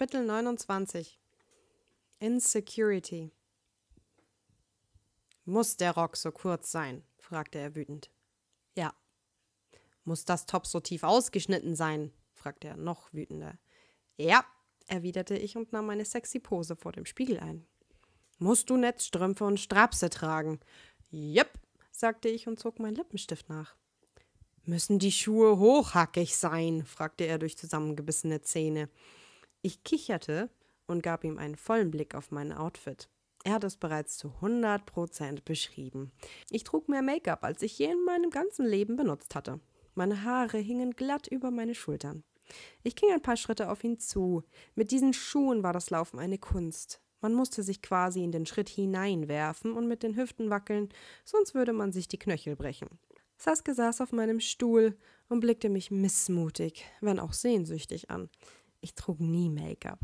Kapitel 29 Insecurity Muss der Rock so kurz sein? fragte er wütend. Ja. Muss das Top so tief ausgeschnitten sein? fragte er noch wütender. Ja, erwiderte ich und nahm meine sexy Pose vor dem Spiegel ein. Musst du Netzstrümpfe und Strapse tragen? Jep, sagte ich und zog meinen Lippenstift nach. Müssen die Schuhe hochhackig sein? fragte er durch zusammengebissene Zähne. Ich kicherte und gab ihm einen vollen Blick auf mein Outfit. Er hat es bereits zu 100% beschrieben. Ich trug mehr Make-up, als ich je in meinem ganzen Leben benutzt hatte. Meine Haare hingen glatt über meine Schultern. Ich ging ein paar Schritte auf ihn zu. Mit diesen Schuhen war das Laufen eine Kunst. Man musste sich quasi in den Schritt hineinwerfen und mit den Hüften wackeln, sonst würde man sich die Knöchel brechen. Saske saß auf meinem Stuhl und blickte mich missmutig, wenn auch sehnsüchtig an. Ich trug nie Make-up.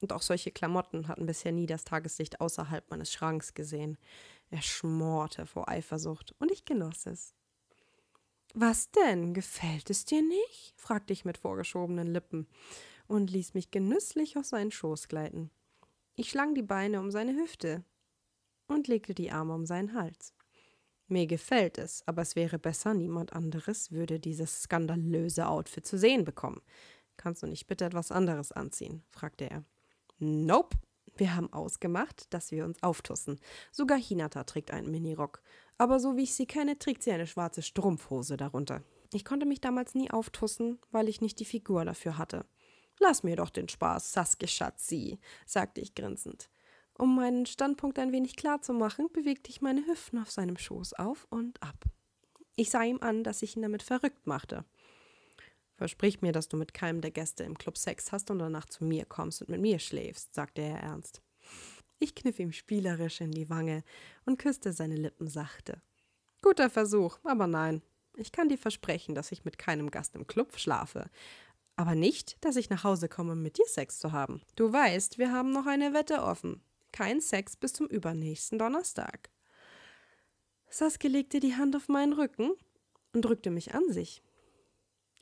Und auch solche Klamotten hatten bisher nie das Tageslicht außerhalb meines Schranks gesehen. Er schmorte vor Eifersucht und ich genoss es. Was denn? Gefällt es dir nicht? fragte ich mit vorgeschobenen Lippen und ließ mich genüsslich auf seinen Schoß gleiten. Ich schlang die Beine um seine Hüfte und legte die Arme um seinen Hals. Mir gefällt es, aber es wäre besser, niemand anderes würde dieses skandalöse Outfit zu sehen bekommen. Kannst du nicht bitte etwas anderes anziehen? fragte er. Nope. Wir haben ausgemacht, dass wir uns auftussen. Sogar Hinata trägt einen Minirock. Aber so wie ich sie kenne, trägt sie eine schwarze Strumpfhose darunter. Ich konnte mich damals nie auftussen, weil ich nicht die Figur dafür hatte. Lass mir doch den Spaß, Schatzi, sagte ich grinsend. Um meinen Standpunkt ein wenig klar zu machen, bewegte ich meine Hüften auf seinem Schoß auf und ab. Ich sah ihm an, dass ich ihn damit verrückt machte. Versprich mir, dass du mit keinem der Gäste im Club Sex hast und danach zu mir kommst und mit mir schläfst, sagte er ernst. Ich kniff ihm spielerisch in die Wange und küsste seine Lippen sachte. Guter Versuch, aber nein. Ich kann dir versprechen, dass ich mit keinem Gast im Club schlafe. Aber nicht, dass ich nach Hause komme, um mit dir Sex zu haben. Du weißt, wir haben noch eine Wette offen. Kein Sex bis zum übernächsten Donnerstag. Saskia legte die Hand auf meinen Rücken und drückte mich an sich.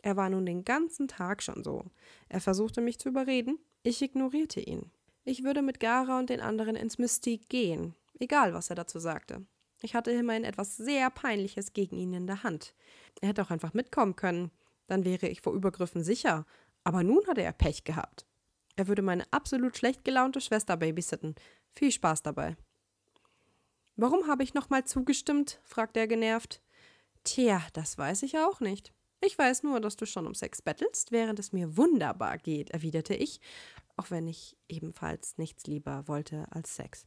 Er war nun den ganzen Tag schon so. Er versuchte mich zu überreden, ich ignorierte ihn. Ich würde mit Gara und den anderen ins Mystik gehen, egal was er dazu sagte. Ich hatte immerhin etwas sehr Peinliches gegen ihn in der Hand. Er hätte auch einfach mitkommen können, dann wäre ich vor Übergriffen sicher, aber nun hatte er Pech gehabt. Er würde meine absolut schlecht gelaunte Schwester babysitten. Viel Spaß dabei. Warum habe ich nochmal zugestimmt? fragte er genervt. Tja, das weiß ich auch nicht. Ich weiß nur, dass du schon um Sex bettelst, während es mir wunderbar geht, erwiderte ich, auch wenn ich ebenfalls nichts lieber wollte als Sex.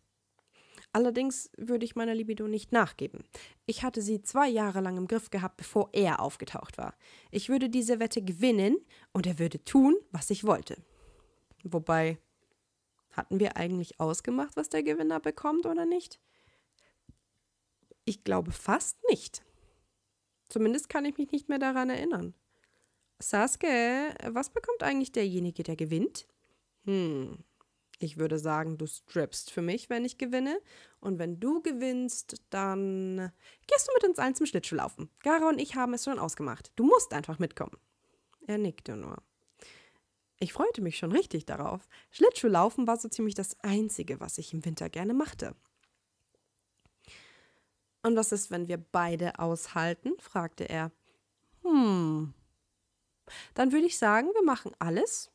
Allerdings würde ich meiner Libido nicht nachgeben. Ich hatte sie zwei Jahre lang im Griff gehabt, bevor er aufgetaucht war. Ich würde diese Wette gewinnen und er würde tun, was ich wollte. Wobei, hatten wir eigentlich ausgemacht, was der Gewinner bekommt oder nicht? Ich glaube fast nicht. Zumindest kann ich mich nicht mehr daran erinnern. Sasuke, was bekommt eigentlich derjenige, der gewinnt? Hm, ich würde sagen, du strippst für mich, wenn ich gewinne. Und wenn du gewinnst, dann gehst du mit uns allen zum Schlittschuhlaufen. Gara und ich haben es schon ausgemacht. Du musst einfach mitkommen. Er nickte nur. Ich freute mich schon richtig darauf. Schlittschuhlaufen war so ziemlich das Einzige, was ich im Winter gerne machte. Und was ist, wenn wir beide aushalten? fragte er. Hm. Dann würde ich sagen, wir machen alles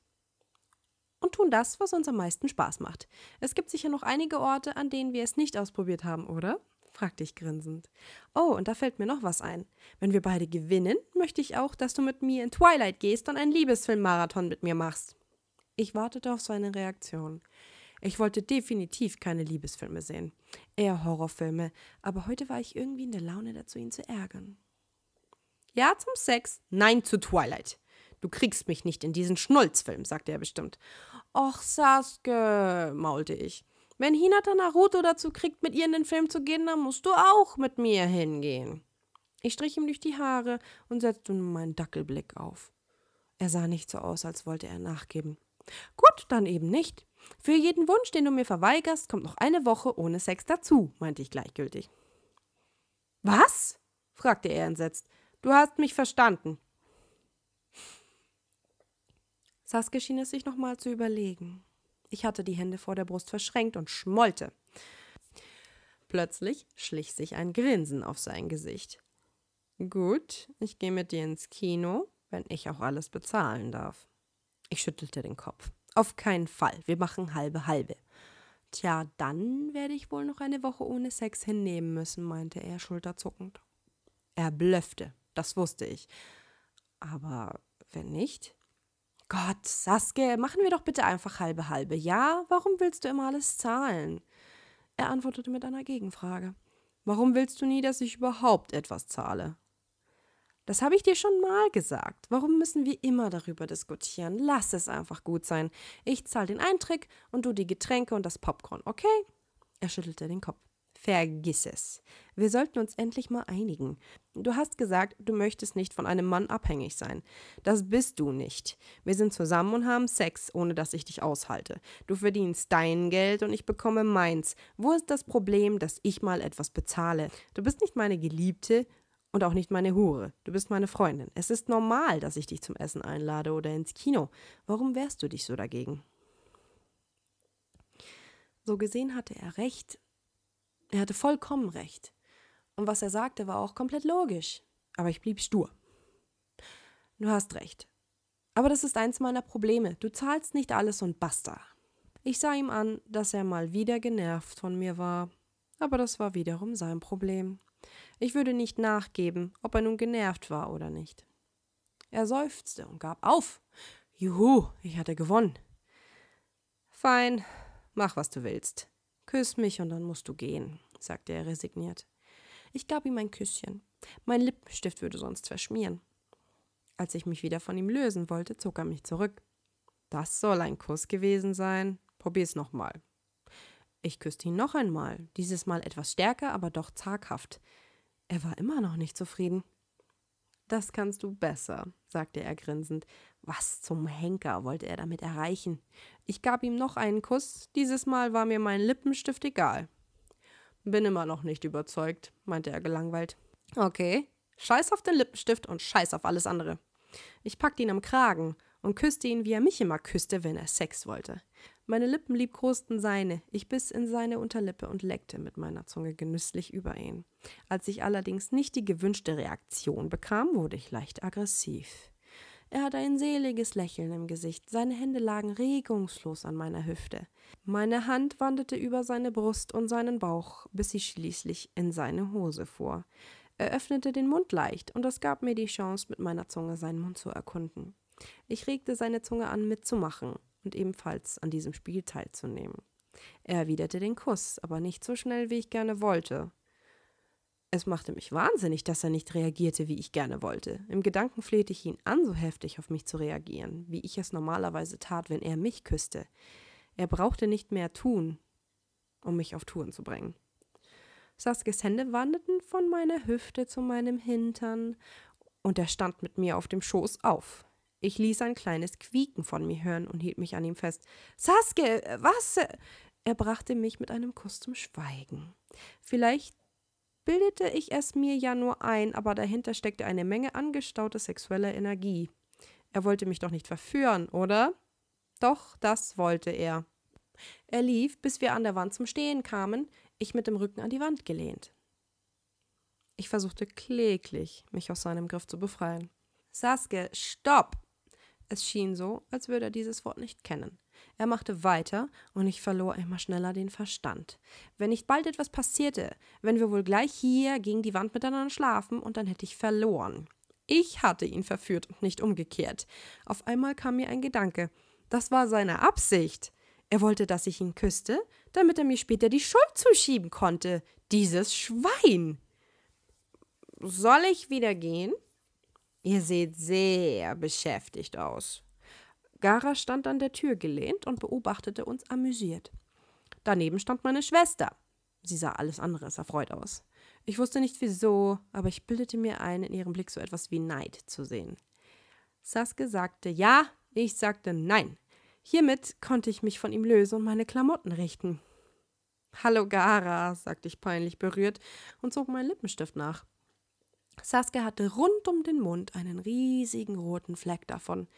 und tun das, was uns am meisten Spaß macht. Es gibt sicher noch einige Orte, an denen wir es nicht ausprobiert haben, oder? fragte ich grinsend. Oh, und da fällt mir noch was ein. Wenn wir beide gewinnen, möchte ich auch, dass du mit mir in Twilight gehst und einen Liebesfilmmarathon mit mir machst. Ich wartete auf seine Reaktion. Ich wollte definitiv keine Liebesfilme sehen, eher Horrorfilme, aber heute war ich irgendwie in der Laune dazu, ihn zu ärgern. Ja zum Sex, nein zu Twilight. Du kriegst mich nicht in diesen Schnulzfilm, sagte er bestimmt. Och, Sasuke, maulte ich. Wenn Hinata Naruto dazu kriegt, mit ihr in den Film zu gehen, dann musst du auch mit mir hingehen. Ich strich ihm durch die Haare und setzte nun meinen Dackelblick auf. Er sah nicht so aus, als wollte er nachgeben. Gut, dann eben nicht. Für jeden Wunsch, den du mir verweigerst, kommt noch eine Woche ohne Sex dazu, meinte ich gleichgültig. Was? fragte er entsetzt. Du hast mich verstanden. Saskia schien es sich nochmal zu überlegen. Ich hatte die Hände vor der Brust verschränkt und schmollte. Plötzlich schlich sich ein Grinsen auf sein Gesicht. Gut, ich gehe mit dir ins Kino, wenn ich auch alles bezahlen darf. Ich schüttelte den Kopf. Auf keinen Fall, wir machen halbe halbe. Tja, dann werde ich wohl noch eine Woche ohne Sex hinnehmen müssen, meinte er schulterzuckend. Er blöffte, das wusste ich. Aber wenn nicht? Gott, Saskia, machen wir doch bitte einfach halbe halbe. Ja, warum willst du immer alles zahlen? Er antwortete mit einer Gegenfrage. Warum willst du nie, dass ich überhaupt etwas zahle? Das habe ich dir schon mal gesagt. Warum müssen wir immer darüber diskutieren? Lass es einfach gut sein. Ich zahle den Eintrick und du die Getränke und das Popcorn, okay? Er schüttelte den Kopf. Vergiss es. Wir sollten uns endlich mal einigen. Du hast gesagt, du möchtest nicht von einem Mann abhängig sein. Das bist du nicht. Wir sind zusammen und haben Sex, ohne dass ich dich aushalte. Du verdienst dein Geld und ich bekomme meins. Wo ist das Problem, dass ich mal etwas bezahle? Du bist nicht meine Geliebte und auch nicht meine Hure. Du bist meine Freundin. Es ist normal, dass ich dich zum Essen einlade oder ins Kino. Warum wehrst du dich so dagegen? So gesehen hatte er recht. Er hatte vollkommen recht. Und was er sagte, war auch komplett logisch. Aber ich blieb stur. Du hast recht. Aber das ist eins meiner Probleme. Du zahlst nicht alles und basta. Ich sah ihm an, dass er mal wieder genervt von mir war. Aber das war wiederum sein Problem. Ich würde nicht nachgeben, ob er nun genervt war oder nicht. Er seufzte und gab auf. Juhu, ich hatte gewonnen. Fein, mach, was du willst. Küss mich und dann musst du gehen, sagte er resigniert. Ich gab ihm ein Küsschen. Mein Lippenstift würde sonst verschmieren. Als ich mich wieder von ihm lösen wollte, zog er mich zurück. Das soll ein Kuss gewesen sein. Probier's nochmal. Ich küsste ihn noch einmal, dieses Mal etwas stärker, aber doch zaghaft. Er war immer noch nicht zufrieden. Das kannst du besser, sagte er grinsend. Was zum Henker wollte er damit erreichen? Ich gab ihm noch einen Kuss, dieses Mal war mir mein Lippenstift egal. Bin immer noch nicht überzeugt, meinte er gelangweilt. Okay, scheiß auf den Lippenstift und scheiß auf alles andere. Ich packte ihn am Kragen und küsste ihn, wie er mich immer küsste, wenn er Sex wollte. Meine Lippen liebkosten seine, ich biss in seine Unterlippe und leckte mit meiner Zunge genüsslich über ihn. Als ich allerdings nicht die gewünschte Reaktion bekam, wurde ich leicht aggressiv. Er hatte ein seliges Lächeln im Gesicht, seine Hände lagen regungslos an meiner Hüfte. Meine Hand wanderte über seine Brust und seinen Bauch, bis sie schließlich in seine Hose fuhr. Er öffnete den Mund leicht, und das gab mir die Chance, mit meiner Zunge seinen Mund zu erkunden. Ich regte seine Zunge an, mitzumachen und ebenfalls an diesem Spiel teilzunehmen. Er erwiderte den Kuss, aber nicht so schnell, wie ich gerne wollte. Es machte mich wahnsinnig, dass er nicht reagierte, wie ich gerne wollte. Im Gedanken flehte ich ihn an, so heftig auf mich zu reagieren, wie ich es normalerweise tat, wenn er mich küsste. Er brauchte nicht mehr tun, um mich auf Touren zu bringen. Saskes Hände wanderten von meiner Hüfte zu meinem Hintern und er stand mit mir auf dem Schoß auf. Ich ließ ein kleines Quieken von mir hören und hielt mich an ihm fest. Sasuke, was? Er brachte mich mit einem Kuss zum Schweigen. Vielleicht bildete ich es mir ja nur ein, aber dahinter steckte eine Menge angestaute sexuelle Energie. Er wollte mich doch nicht verführen, oder? Doch, das wollte er. Er lief, bis wir an der Wand zum Stehen kamen, ich mit dem Rücken an die Wand gelehnt. Ich versuchte kläglich, mich aus seinem Griff zu befreien. Sasuke, stopp! Es schien so, als würde er dieses Wort nicht kennen. Er machte weiter, und ich verlor immer schneller den Verstand. Wenn nicht bald etwas passierte, wenn wir wohl gleich hier gegen die Wand miteinander schlafen, und dann hätte ich verloren. Ich hatte ihn verführt und nicht umgekehrt. Auf einmal kam mir ein Gedanke. Das war seine Absicht. Er wollte, dass ich ihn küsste, damit er mir später die Schuld zuschieben konnte. Dieses Schwein. Soll ich wieder gehen? Ihr seht sehr beschäftigt aus. Gara stand an der Tür gelehnt und beobachtete uns amüsiert. Daneben stand meine Schwester. Sie sah alles andere erfreut aus. Ich wusste nicht wieso, aber ich bildete mir ein, in ihrem Blick so etwas wie Neid zu sehen. Saske sagte ja, ich sagte nein. Hiermit konnte ich mich von ihm lösen und meine Klamotten richten. Hallo Gara, sagte ich peinlich berührt und zog meinen Lippenstift nach. Sasuke hatte rund um den Mund einen riesigen roten Fleck davon.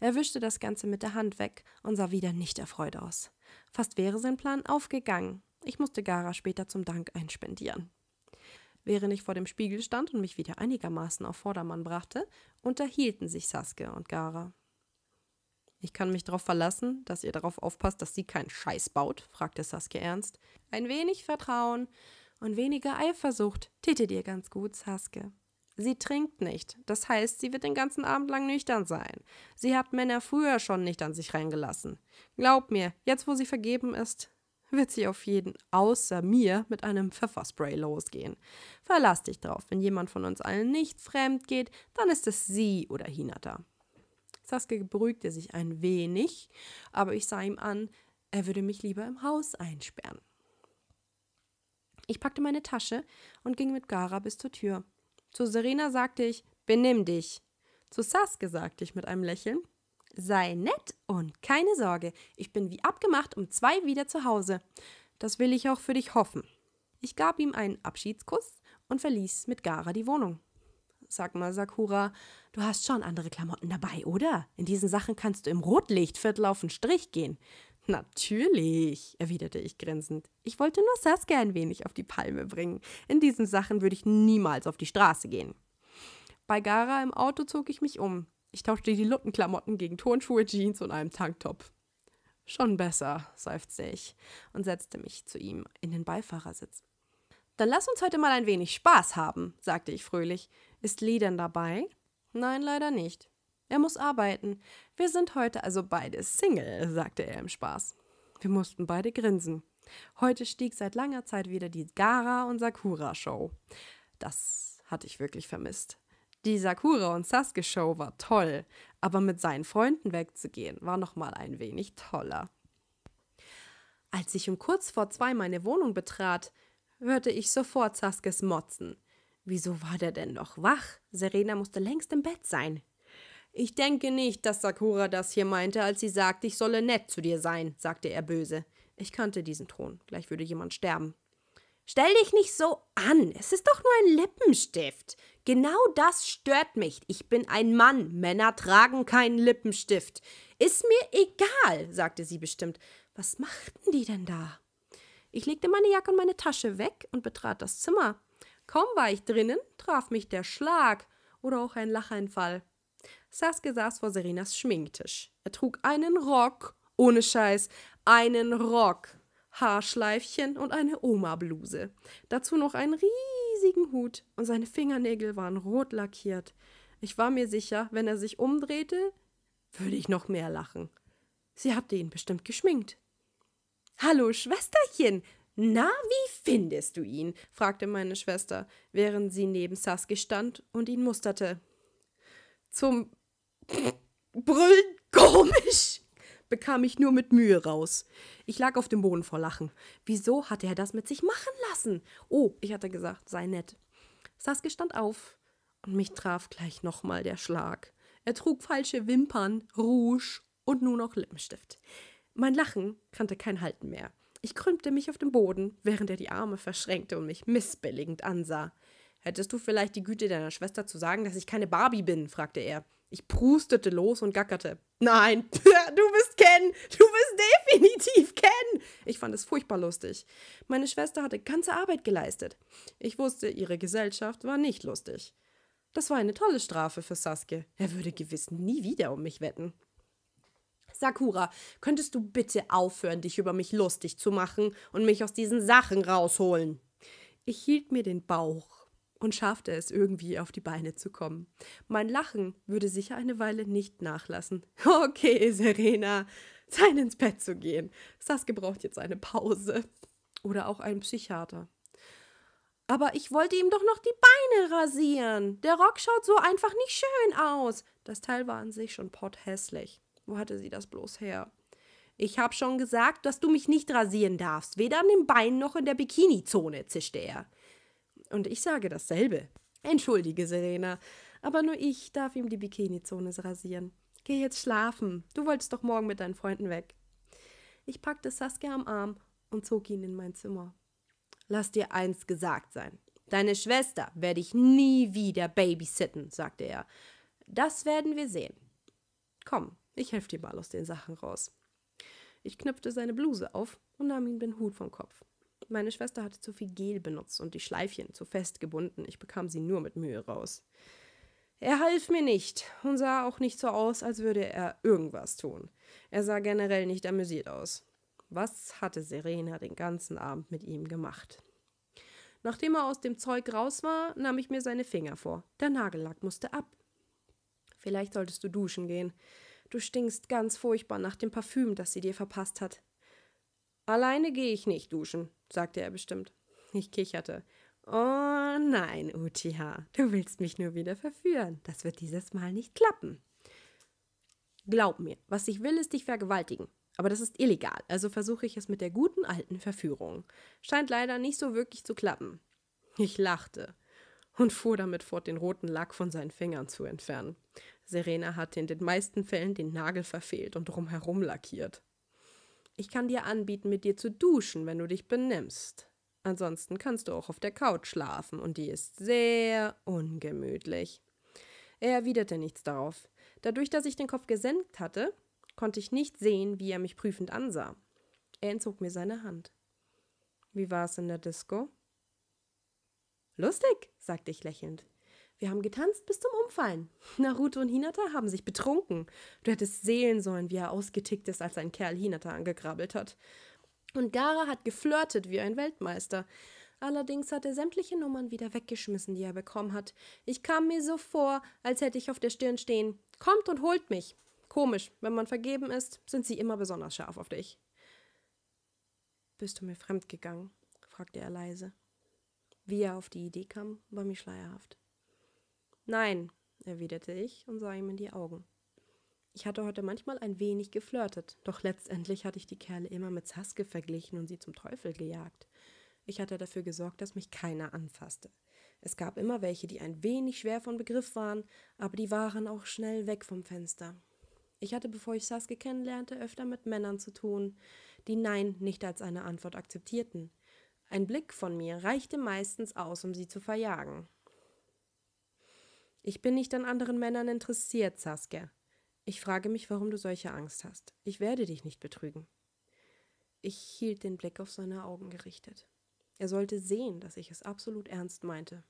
Er wischte das Ganze mit der Hand weg und sah wieder nicht erfreut aus. Fast wäre sein Plan aufgegangen. Ich musste Gara später zum Dank einspendieren. Während ich vor dem Spiegel stand und mich wieder einigermaßen auf Vordermann brachte, unterhielten sich Sasuke und Gara. Ich kann mich darauf verlassen, dass ihr darauf aufpasst, dass sie keinen Scheiß baut, fragte Sasuke ernst. Ein wenig Vertrauen und weniger Eifersucht tätet ihr ganz gut, Sasuke, Sie trinkt nicht. Das heißt, sie wird den ganzen Abend lang nüchtern sein. Sie hat Männer früher schon nicht an sich reingelassen. Glaub mir, jetzt wo sie vergeben ist, wird sie auf jeden außer mir mit einem Pfefferspray losgehen. Verlass dich drauf, wenn jemand von uns allen nicht fremd geht, dann ist es sie oder Hinata. Sasuke beruhigte sich ein wenig, aber ich sah ihm an, er würde mich lieber im Haus einsperren. Ich packte meine Tasche und ging mit Gara bis zur Tür. Zu Serena sagte ich, benimm dich. Zu Sasuke sagte ich mit einem Lächeln, sei nett und keine Sorge, ich bin wie abgemacht um zwei wieder zu Hause. Das will ich auch für dich hoffen. Ich gab ihm einen Abschiedskuss und verließ mit Gara die Wohnung. Sag mal, Sakura, du hast schon andere Klamotten dabei, oder? In diesen Sachen kannst du im Rotlichtviertel auf den Strich gehen. Natürlich, erwiderte ich grinsend. Ich wollte nur Saskia ein wenig auf die Palme bringen. In diesen Sachen würde ich niemals auf die Straße gehen. Bei Gara im Auto zog ich mich um. Ich tauschte die Luttenklamotten gegen Turnschuhe, Jeans und einem Tanktop. Schon besser, seufzte ich und setzte mich zu ihm in den Beifahrersitz. Dann lass uns heute mal ein wenig Spaß haben, sagte ich fröhlich. Ist Lee denn dabei? Nein, leider nicht. Er muss arbeiten. Wir sind heute also beide Single, sagte er im Spaß. Wir mussten beide grinsen. Heute stieg seit langer Zeit wieder die Gara- und Sakura-Show. Das hatte ich wirklich vermisst. Die Sakura- und Sasuke-Show war toll, aber mit seinen Freunden wegzugehen war nochmal ein wenig toller. Als ich um kurz vor zwei meine Wohnung betrat, hörte ich sofort Sasukes Motzen. Wieso war der denn noch wach? Serena musste längst im Bett sein. Ich denke nicht, dass Sakura das hier meinte, als sie sagte, ich solle nett zu dir sein, sagte er böse. Ich kannte diesen Ton. Gleich würde jemand sterben. Stell dich nicht so an. Es ist doch nur ein Lippenstift. Genau das stört mich. Ich bin ein Mann. Männer tragen keinen Lippenstift. Ist mir egal, sagte sie bestimmt. Was machten die denn da? Ich legte meine Jacke und meine Tasche weg und betrat das Zimmer. Kaum war ich drinnen, traf mich der Schlag oder auch ein Lacheinfall. Sasuke saß vor Serenas Schminktisch. Er trug einen Rock, ohne Scheiß, einen Rock, Haarschleifchen und eine Oma-Bluse. Dazu noch einen riesigen Hut und seine Fingernägel waren rot lackiert. Ich war mir sicher, wenn er sich umdrehte, würde ich noch mehr lachen. Sie hatte ihn bestimmt geschminkt. Hallo, Schwesterchen! Na, wie findest du ihn? fragte meine Schwester, während sie neben Sasuke stand und ihn musterte. Zum brüllend komisch bekam ich nur mit Mühe raus. Ich lag auf dem Boden vor Lachen. Wieso hatte er das mit sich machen lassen? Oh, ich hatte gesagt, sei nett. Saskia stand auf und mich traf gleich nochmal der Schlag. Er trug falsche Wimpern, Rouge und nur noch Lippenstift. Mein Lachen kannte kein Halten mehr. Ich krümmte mich auf den Boden, während er die Arme verschränkte und mich missbilligend ansah. Hättest du vielleicht die Güte deiner Schwester zu sagen, dass ich keine Barbie bin? fragte er. Ich prustete los und gackerte. Nein, du bist Ken! Du bist definitiv Ken! Ich fand es furchtbar lustig. Meine Schwester hatte ganze Arbeit geleistet. Ich wusste, ihre Gesellschaft war nicht lustig. Das war eine tolle Strafe für Sasuke. Er würde gewiss nie wieder um mich wetten. Sakura, könntest du bitte aufhören, dich über mich lustig zu machen und mich aus diesen Sachen rausholen? Ich hielt mir den Bauch und schaffte es irgendwie auf die Beine zu kommen. Mein Lachen würde sicher eine Weile nicht nachlassen. Okay, Serena, sein ins Bett zu gehen. Saskia braucht jetzt eine Pause. Oder auch einen Psychiater. Aber ich wollte ihm doch noch die Beine rasieren. Der Rock schaut so einfach nicht schön aus. Das Teil war an sich schon potthässlich. Wo hatte sie das bloß her? Ich hab schon gesagt, dass du mich nicht rasieren darfst. Weder an den Beinen noch in der Bikini-Zone, zischte er. Und ich sage dasselbe. Entschuldige, Serena, aber nur ich darf ihm die Bikini-Zone rasieren. Geh jetzt schlafen. Du wolltest doch morgen mit deinen Freunden weg. Ich packte Saskia am Arm und zog ihn in mein Zimmer. Lass dir eins gesagt sein. Deine Schwester werde ich nie wieder babysitten, sagte er. Das werden wir sehen. Komm, ich helfe dir mal aus den Sachen raus. Ich knöpfte seine Bluse auf und nahm ihm den Hut vom Kopf. Meine Schwester hatte zu viel Gel benutzt und die Schleifchen zu fest gebunden. Ich bekam sie nur mit Mühe raus. Er half mir nicht und sah auch nicht so aus, als würde er irgendwas tun. Er sah generell nicht amüsiert aus. Was hatte Serena den ganzen Abend mit ihm gemacht? Nachdem er aus dem Zeug raus war, nahm ich mir seine Finger vor. Der Nagellack musste ab. Vielleicht solltest du duschen gehen. Du stinkst ganz furchtbar nach dem Parfüm, das sie dir verpasst hat. Alleine gehe ich nicht duschen, sagte er bestimmt. Ich kicherte. Oh nein, Uchiha, du willst mich nur wieder verführen. Das wird dieses Mal nicht klappen. Glaub mir, was ich will, ist dich vergewaltigen. Aber das ist illegal, also versuche ich es mit der guten alten Verführung. Scheint leider nicht so wirklich zu klappen. Ich lachte und fuhr damit fort, den roten Lack von seinen Fingern zu entfernen. Serena hatte in den meisten Fällen den Nagel verfehlt und drumherum lackiert. Ich kann dir anbieten, mit dir zu duschen, wenn du dich benimmst. Ansonsten kannst du auch auf der Couch schlafen, und die ist sehr ungemütlich. Er erwiderte nichts darauf. Dadurch, dass ich den Kopf gesenkt hatte, konnte ich nicht sehen, wie er mich prüfend ansah. Er entzog mir seine Hand. Wie war es in der Disco? Lustig, sagte ich lächelnd. Wir haben getanzt bis zum Umfallen. Naruto und Hinata haben sich betrunken. Du hättest sehen sollen, wie er ausgetickt ist, als ein Kerl Hinata angegrabbelt hat. Und Gara hat geflirtet wie ein Weltmeister. Allerdings hat er sämtliche Nummern wieder weggeschmissen, die er bekommen hat. Ich kam mir so vor, als hätte ich auf der Stirn stehen. Kommt und holt mich. Komisch, wenn man vergeben ist, sind sie immer besonders scharf auf dich. Bist du mir fremd gegangen? fragte er leise. Wie er auf die Idee kam, war mir schleierhaft. Nein, erwiderte ich und sah ihm in die Augen. Ich hatte heute manchmal ein wenig geflirtet, doch letztendlich hatte ich die Kerle immer mit Saske verglichen und sie zum Teufel gejagt. Ich hatte dafür gesorgt, dass mich keiner anfasste. Es gab immer welche, die ein wenig schwer von Begriff waren, aber die waren auch schnell weg vom Fenster. Ich hatte, bevor ich Saske kennenlernte, öfter mit Männern zu tun, die Nein nicht als eine Antwort akzeptierten. Ein Blick von mir reichte meistens aus, um sie zu verjagen. Ich bin nicht an anderen Männern interessiert, Saskia. Ich frage mich, warum du solche Angst hast. Ich werde dich nicht betrügen. Ich hielt den Blick auf seine Augen gerichtet. Er sollte sehen, dass ich es absolut ernst meinte.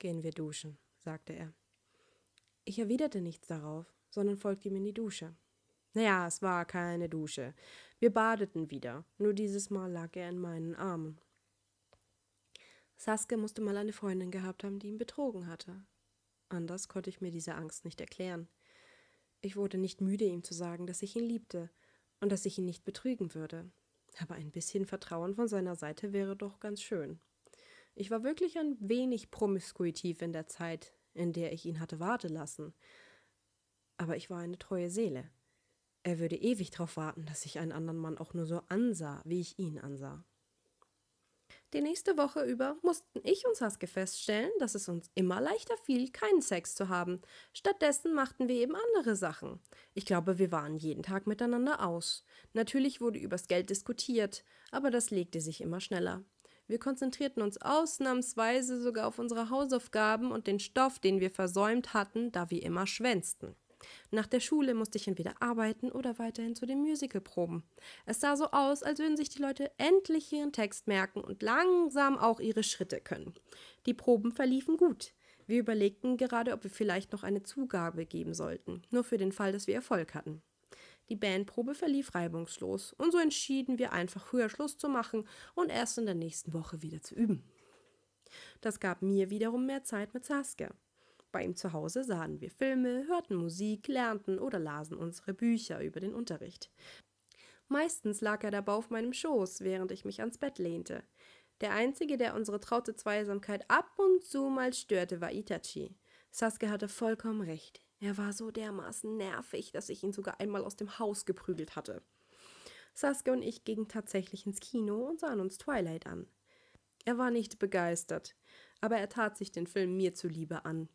Gehen wir duschen, sagte er. Ich erwiderte nichts darauf, sondern folgte ihm in die Dusche. Naja, es war keine Dusche. Wir badeten wieder, nur dieses Mal lag er in meinen Armen. Saske musste mal eine Freundin gehabt haben, die ihn betrogen hatte. Anders konnte ich mir diese Angst nicht erklären. Ich wurde nicht müde, ihm zu sagen, dass ich ihn liebte und dass ich ihn nicht betrügen würde. Aber ein bisschen Vertrauen von seiner Seite wäre doch ganz schön. Ich war wirklich ein wenig promiskuitiv in der Zeit, in der ich ihn hatte warten lassen. Aber ich war eine treue Seele. Er würde ewig darauf warten, dass ich einen anderen Mann auch nur so ansah, wie ich ihn ansah. Die nächste Woche über mussten ich und Sasuke feststellen, dass es uns immer leichter fiel, keinen Sex zu haben. Stattdessen machten wir eben andere Sachen. Ich glaube, wir waren jeden Tag miteinander aus. Natürlich wurde übers Geld diskutiert, aber das legte sich immer schneller. Wir konzentrierten uns ausnahmsweise sogar auf unsere Hausaufgaben und den Stoff, den wir versäumt hatten, da wir immer schwänzten. Nach der Schule musste ich entweder arbeiten oder weiterhin zu den Musicalproben. Es sah so aus, als würden sich die Leute endlich ihren Text merken und langsam auch ihre Schritte können. Die Proben verliefen gut. Wir überlegten gerade, ob wir vielleicht noch eine Zugabe geben sollten, nur für den Fall, dass wir Erfolg hatten. Die Bandprobe verlief reibungslos und so entschieden wir einfach früher Schluss zu machen und erst in der nächsten Woche wieder zu üben. Das gab mir wiederum mehr Zeit mit Saskia. Bei ihm zu Hause sahen wir Filme, hörten Musik, lernten oder lasen unsere Bücher über den Unterricht. Meistens lag er dabei auf meinem Schoß, während ich mich ans Bett lehnte. Der einzige, der unsere traute Zweisamkeit ab und zu mal störte, war Itachi. Sasuke hatte vollkommen recht. Er war so dermaßen nervig, dass ich ihn sogar einmal aus dem Haus geprügelt hatte. Sasuke und ich gingen tatsächlich ins Kino und sahen uns Twilight an. Er war nicht begeistert, aber er tat sich den Film mir zuliebe an.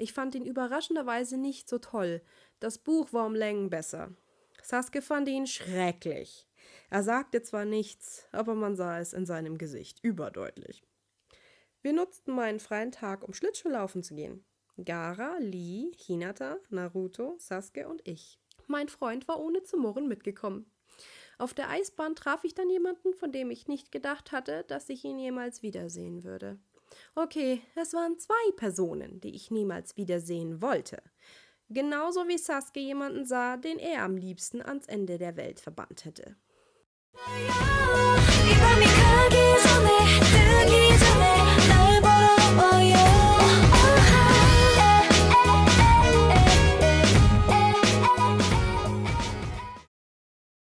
Ich fand ihn überraschenderweise nicht so toll. Das Buch war um Längen besser. Sasuke fand ihn schrecklich. Er sagte zwar nichts, aber man sah es in seinem Gesicht überdeutlich. Wir nutzten meinen freien Tag, um Schlittschuhlaufen zu gehen. Gara, Lee, Hinata, Naruto, Sasuke und ich. Mein Freund war ohne zu murren mitgekommen. Auf der Eisbahn traf ich dann jemanden, von dem ich nicht gedacht hatte, dass ich ihn jemals wiedersehen würde. Okay, es waren zwei Personen, die ich niemals wiedersehen wollte. Genauso wie Sasuke jemanden sah, den er am liebsten ans Ende der Welt verbannt hätte. Ja,